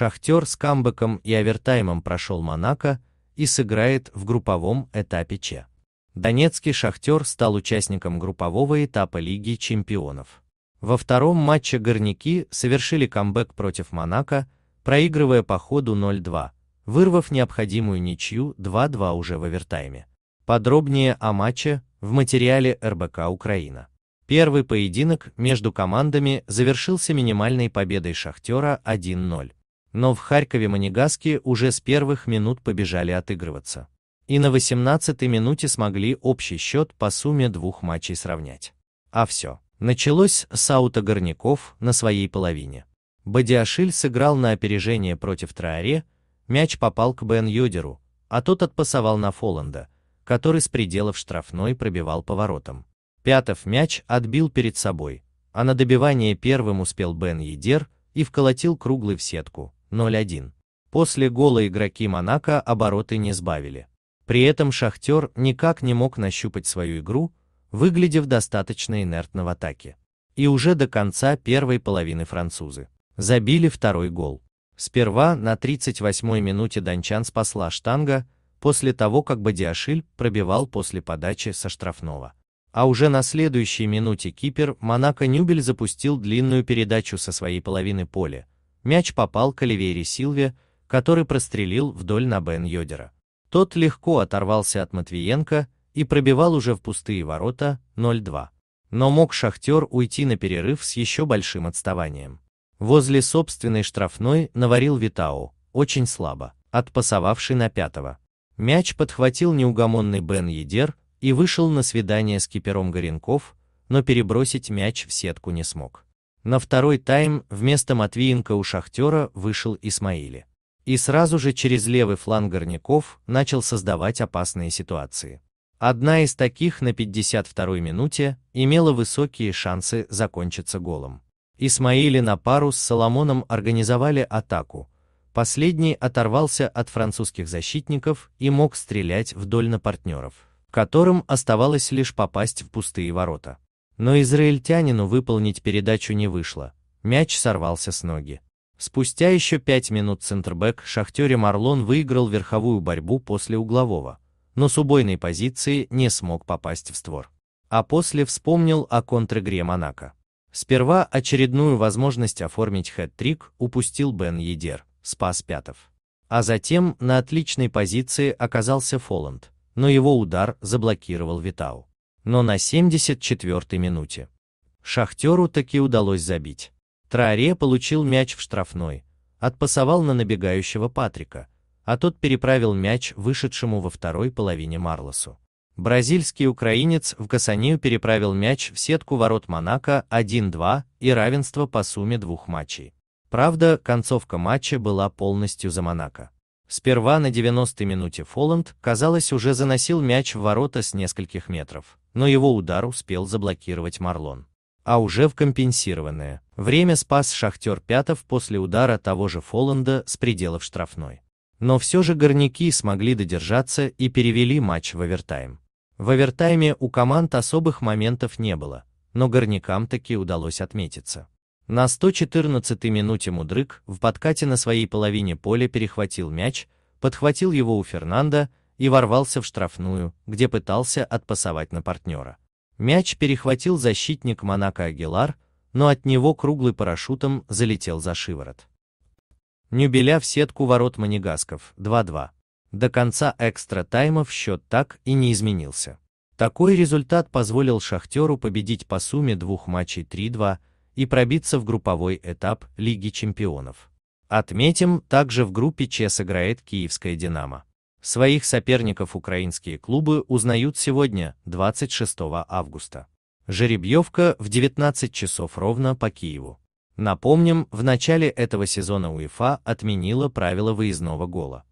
Шахтер с камбэком и овертаймом прошел Монако и сыграет в групповом этапе Че. Донецкий Шахтер стал участником группового этапа Лиги чемпионов. Во втором матче горняки совершили камбэк против Монако, проигрывая по ходу 0-2, вырвав необходимую ничью 2-2 уже в овертайме. Подробнее о матче в материале РБК Украина. Первый поединок между командами завершился минимальной победой Шахтера 1-0 но в Харькове Манигасские уже с первых минут побежали отыгрываться. И на 18-й минуте смогли общий счет по сумме двух матчей сравнять. А все. Началось с аута Горняков на своей половине. Бадиашиль сыграл на опережение против Трааре, мяч попал к Бен Йодеру, а тот отпасовал на Фоланда, который с пределов штрафной пробивал поворотом. Пятов мяч отбил перед собой, а на добивание первым успел Бен Едер и вколотил круглый в сетку, 0-1. После гола игроки Монако обороты не сбавили. При этом Шахтер никак не мог нащупать свою игру, выглядев достаточно инертно в атаке. И уже до конца первой половины французы забили второй гол. Сперва на 38-й минуте Дончан спасла штанга, после того как Бадиашиль пробивал после подачи со штрафного. А уже на следующей минуте кипер Монако Нюбель запустил длинную передачу со своей половины поля, мяч попал к Оливере Силве, который прострелил вдоль на Бен Йодера. Тот легко оторвался от Матвиенко и пробивал уже в пустые ворота 0-2. Но мог Шахтер уйти на перерыв с еще большим отставанием. Возле собственной штрафной наварил Витау, очень слабо, отпасовавший на пятого. Мяч подхватил неугомонный Бен Едер и вышел на свидание с кипером Горенков, но перебросить мяч в сетку не смог. На второй тайм вместо Матвиенко у Шахтера вышел Исмаили. И сразу же через левый фланг Горняков начал создавать опасные ситуации. Одна из таких на 52-й минуте имела высокие шансы закончиться голом. Исмаили на пару с Соломоном организовали атаку. Последний оторвался от французских защитников и мог стрелять вдоль на партнеров, которым оставалось лишь попасть в пустые ворота. Но израильтянину выполнить передачу не вышло, мяч сорвался с ноги. Спустя еще пять минут центрбэк Шахтере Марлон выиграл верховую борьбу после углового, но с убойной позиции не смог попасть в створ. А после вспомнил о контр-игре Монако. Сперва очередную возможность оформить хэт-трик упустил Бен Едер, спас Пятов. А затем на отличной позиции оказался Фоланд, но его удар заблокировал Витау но на 74-й минуте. Шахтеру таки удалось забить. Траоре получил мяч в штрафной, отпасовал на набегающего Патрика, а тот переправил мяч вышедшему во второй половине Марлосу. Бразильский украинец в Касанею переправил мяч в сетку ворот Монако 1-2 и равенство по сумме двух матчей. Правда, концовка матча была полностью за Монако. Сперва на 90-й минуте Фоланд, казалось, уже заносил мяч в ворота с нескольких метров но его удар успел заблокировать Марлон. А уже в компенсированное время спас Шахтер Пятов после удара того же Фоланда с пределов штрафной. Но все же горняки смогли додержаться и перевели матч в овертайм. В овертайме у команд особых моментов не было, но горнякам таки удалось отметиться. На 114-й минуте Мудрык в подкате на своей половине поля перехватил мяч, подхватил его у Фернанда и ворвался в штрафную, где пытался отпасовать на партнера. Мяч перехватил защитник Монако Агилар, но от него круглый парашютом залетел за шиворот. Нюбеля в сетку ворот Манигасков 2-2. До конца экстра-таймов счет так и не изменился. Такой результат позволил «Шахтеру» победить по сумме двух матчей 3-2 и пробиться в групповой этап Лиги чемпионов. Отметим, также в группе ЧЕС играет киевская «Динамо». Своих соперников украинские клубы узнают сегодня, 26 августа. Жеребьевка в 19 часов ровно по Киеву. Напомним, в начале этого сезона УЕФА отменила правило выездного гола.